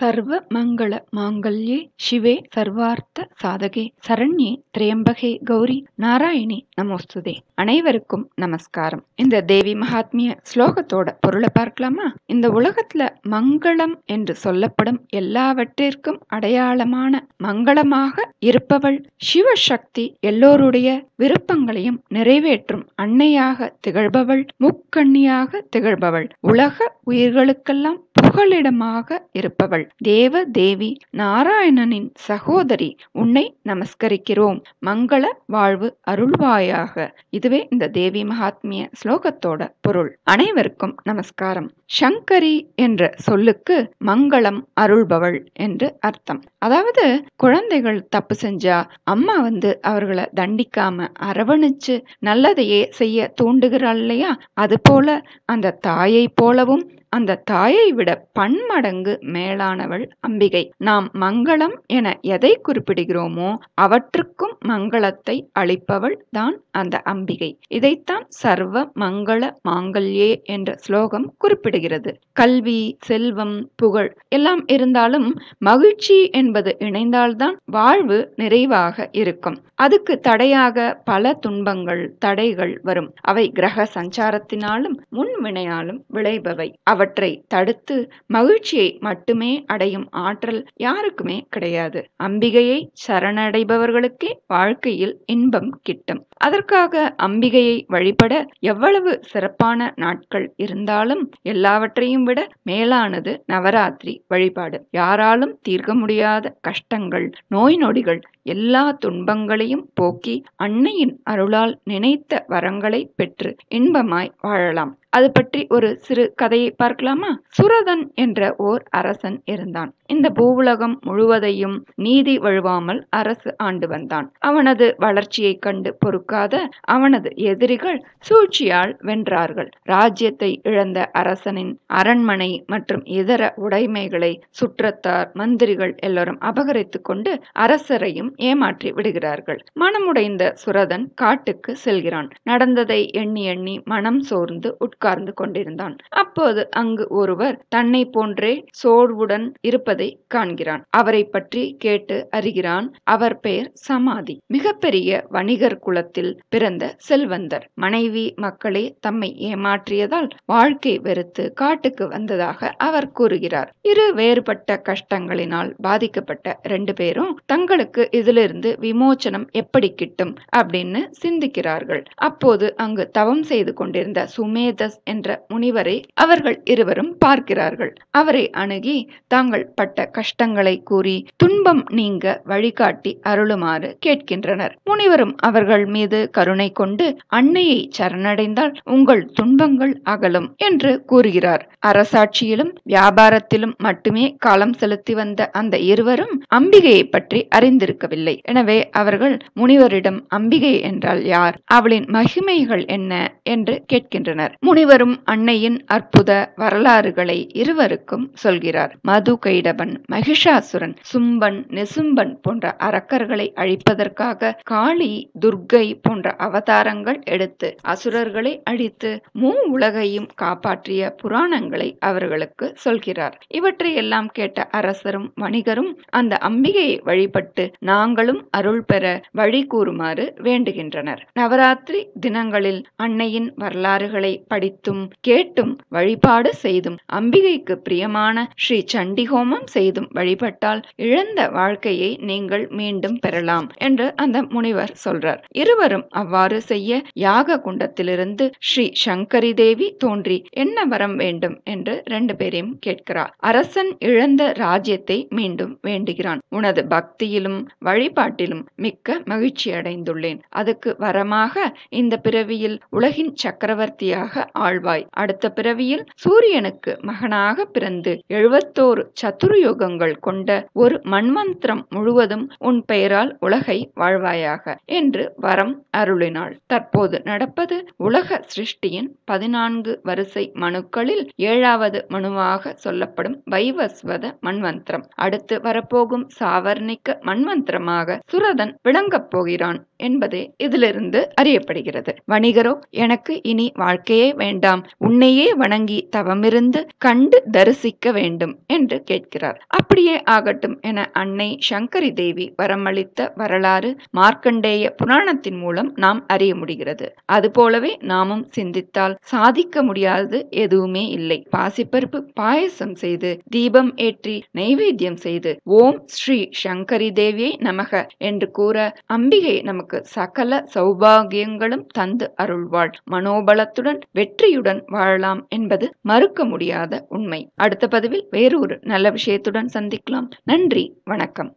சர்வ மங்கள மாங்கல்யே சிவே சர்வார்த்த சாதகே சரண்யே திரையம்பகே கௌரி நாராயணி நமோஸ்துதே அனைவருக்கும் நமஸ்காரம் இந்த தேவி மகாத்மிய ஸ்லோகத்தோட பொருளை பார்க்கலாமா இந்த உலகத்துல மங்களம் என்று சொல்லப்படும் எல்லாவற்றிற்கும் அடையாளமான மங்களமாக இருப்பவள் சிவசக்தி எல்லோருடைய விருப்பங்களையும் நிறைவேற்றும் அன்னையாக திகழ்பவள் முக்கண்ணியாக திகழ்பவள் உலக உயிர்களுக்கெல்லாம் புகலிடமாக இருப்பவள் தேவ தேவி நாராயணனின் சகோதரி உன்னை நமஸ்கரிக்கிறோம் மங்கள வாழ்வு அருள்வாயாக இதுவே இந்த தேவி மகாத்மிய ஸ்லோகத்தோட பொருள் அனைவருக்கும் நமஸ்காரம் சங்கரி என்ற சொல்லுக்கு மங்களம் அருள்பவள் என்று அர்த்தம் அதாவது குழந்தைகள் தப்பு செஞ்சா அம்மா வந்து அவர்களை தண்டிக்காம அரவணைச்சு நல்லதையே செய்ய தூண்டுகிறாள் இல்லையா அது போல அந்த தாயை போலவும் அந்த தாயை விட பன்மடங்கு மேலானவள் அம்பிகை நாம் மங்களம் என எதை குறிப்பிடுகிறோமோ அவற்றுக்கும் மங்களத்தை அளிப்பவள் தான் அந்த அம்பிகை இதைத்தான் சர்வ மங்கள மாங்கல்யே என்ற ஸ்லோகம் குறிப்பிடுகிறது கல்வி செல்வம் புகழ் எல்லாம் இருந்தாலும் மகிழ்ச்சி என்பது இணைந்தால்தான் வாழ்வு நிறைவாக இருக்கும் அதுக்கு தடையாக பல துன்பங்கள் தடைகள் வரும் அவை கிரக சஞ்சாரத்தினாலும் முன்வினையாலும் விளைபவை அவ அவற்றை தடுத்து மகிழ்ச்சியை மட்டுமே அடையும் ஆற்றல் யாருக்குமே கிடையாது அம்பிகையை சரணடைபவர்களுக்கே வாழ்க்கையில் இன்பம் கிட்டும் அதற்காக அம்பிகையை வழிபட எவ்வளவு சிறப்பான நாட்கள் இருந்தாலும் எல்லாவற்றையும் விட மேலானது நவராத்திரி வழிபாடு யாராலும் தீர்க்க முடியாத கஷ்டங்கள் நோய் நொடிகள் எல்லா துன்பங்களையும் போக்கி அன்னையின் அருளால் நினைத்த வரங்களை பெற்று இன்பமாய் வாழலாம் அது பற்றி ஒரு சிறு கதையை பார்க்கலாமா சுரதன் என்ற ஓர் அரசன் இருந்தான் இந்த பூவுலகம் முழுவதையும் நீதி வழுவாமல் அரசு ஆண்டு வந்தான் அவனது வளர்ச்சியைக் கண்டு பொறுக்காத அவனது எதிரிகள் சூழ்ச்சியால் வென்றார்கள் ராஜ்யத்தை இழந்த அரசனின் அரண்மனை மற்றும் இதர உடைமைகளை சுற்றத்தார் மந்திரிகள் எல்லோரும் அபகரித்துக் கொண்டு அரசரையும் ஏமாற்றி விடுகிறார்கள் மனமுடைந்த சுரதன் காட்டுக்கு செல்கிறான் நடந்ததை எண்ணி எண்ணி மனம் சோர்ந்து உட்கார்ந்து கொண்டிருந்தான் அப்போது அங்கு ஒருவர் தன்னை போன்றே சோர்வுடன் இருப்பதை இருப்பதை காண்கிறான் அவரை பற்றி கேட்டு அறிகிறான் அவர் பெயர் சமாதி மிகப்பெரிய வணிகர் குலத்தில் பிறந்த செல்வந்தர் மனைவி மக்களே தம்மை ஏமாற்றியதால் வாழ்க்கை வெறுத்து காட்டுக்கு வந்ததாக அவர் கூறுகிறார் இரு வேறுபட்ட கஷ்டங்களினால் பாதிக்கப்பட்ட ரெண்டு பேரும் தங்களுக்கு இதிலிருந்து விமோச்சனம் எப்படி கிட்டும் அப்படின்னு சிந்திக்கிறார்கள் அப்போது அங்கு தவம் செய்து கொண்டிருந்த சுமேதஸ் என்ற முனிவரை அவர்கள் இருவரும் பார்க்கிறார்கள் அவரை அணுகி தாங்கள் ஏற்பட்ட கஷ்டங்களை கூறி துன்பம் நீங்க வழிகாட்டி அருளுமாறு கேட்கின்றனர் முனிவரும் அவர்கள் மீது கருணை கொண்டு அன்னையை சரணடைந்தால் உங்கள் துன்பங்கள் அகலும் என்று கூறுகிறார் அரசாட்சியிலும் வியாபாரத்திலும் மட்டுமே காலம் செலுத்தி வந்த அந்த இருவரும் அம்பிகையை பற்றி அறிந்திருக்கவில்லை எனவே அவர்கள் முனிவரிடம் அம்பிகை என்றால் யார் அவளின் மகிமைகள் என்ன என்று கேட்கின்றனர் முனிவரும் அன்னையின் அற்புத வரலாறுகளை இருவருக்கும் சொல்கிறார் மது கைடப கடபன் மகிஷாசுரன் சும்பன் நெசும்பன் போன்ற அரக்கர்களை அழிப்பதற்காக காளி துர்க்கை போன்ற அவதாரங்கள் எடுத்து அசுரர்களை அழித்து மூ உலகையும் காப்பாற்றிய புராணங்களை அவர்களுக்கு சொல்கிறார் இவற்றையெல்லாம் கேட்ட அரசரும் வணிகரும் அந்த அம்பிகையை வழிபட்டு நாங்களும் அருள் பெற வழி கூறுமாறு வேண்டுகின்றனர் நவராத்திரி தினங்களில் அன்னையின் வரலாறுகளை படித்தும் கேட்டும் வழிபாடு செய்தும் அம்பிகைக்கு பிரியமான ஸ்ரீ சண்டிகோம தவம் செய்தும் வழிபட்டால் இழந்த வாழ்க்கையை நீங்கள் மீண்டும் பெறலாம் என்று அந்த முனிவர் சொல்றார் இருவரும் அவ்வாறு செய்ய யாக குண்டத்திலிருந்து ஸ்ரீ சங்கரி தேவி தோன்றி என்ன வரம் வேண்டும் என்று ரெண்டு பேரையும் கேட்கிறார் அரசன் இழந்த ராஜ்யத்தை மீண்டும் வேண்டுகிறான் உனது பக்தியிலும் வழிபாட்டிலும் மிக்க மகிழ்ச்சி அடைந்துள்ளேன் அதுக்கு வரமாக இந்த பிறவியில் உலகின் சக்கரவர்த்தியாக ஆழ்வாய் அடுத்த பிறவியில் சூரியனுக்கு மகனாக பிறந்து எழுபத்தோரு சத்துர் துரியோகங்கள் கொண்ட ஒரு மண்மந்திரம் முழுவதும் உன் பெயரால் உலகை வாழ்வாயாக என்று வரம் அருளினாள் தற்போது நடப்பது உலக சிருஷ்டியின் பதினான்கு வரிசை மனுக்களில் ஏழாவது மனுவாக சொல்லப்படும் வைவஸ்வத மண்மந்திரம் அடுத்து வரப்போகும் சாவர்ணிக்க மண்மந்திரமாக சுரதன் விளங்கப் போகிறான் என்பதே இதிலிருந்து அறியப்படுகிறது வணிகரோ எனக்கு இனி வாழ்க்கையே வேண்டாம் உன்னையே வணங்கி தவமிருந்து கண்டு தரிசிக்க வேண்டும் என்று கேட்கிறார் இருக்கிறார் அப்படியே ஆகட்டும் என அன்னை சங்கரி தேவி வரமளித்த வரலாறு மார்க்கண்டேய புராணத்தின் மூலம் நாம் அறிய முடிகிறது அதுபோலவே நாமும் சிந்தித்தால் சாதிக்க முடியாதது எதுவுமே இல்லை பாசிப்பருப்பு பாயசம் செய்து தீபம் ஏற்றி நைவேத்தியம் செய்து ஓம் ஸ்ரீ சங்கரி தேவியை நமக என்று கூற அம்பிகை நமக்கு சகல சௌபாகியங்களும் தந்து அருள்வாள் மனோபலத்துடன் வெற்றியுடன் வாழலாம் என்பது மறுக்க முடியாத உண்மை அடுத்த பதிவில் ஒரு நல்ல விஷயம் விஷயத்துடன் சந்திக்கலாம் நன்றி வணக்கம்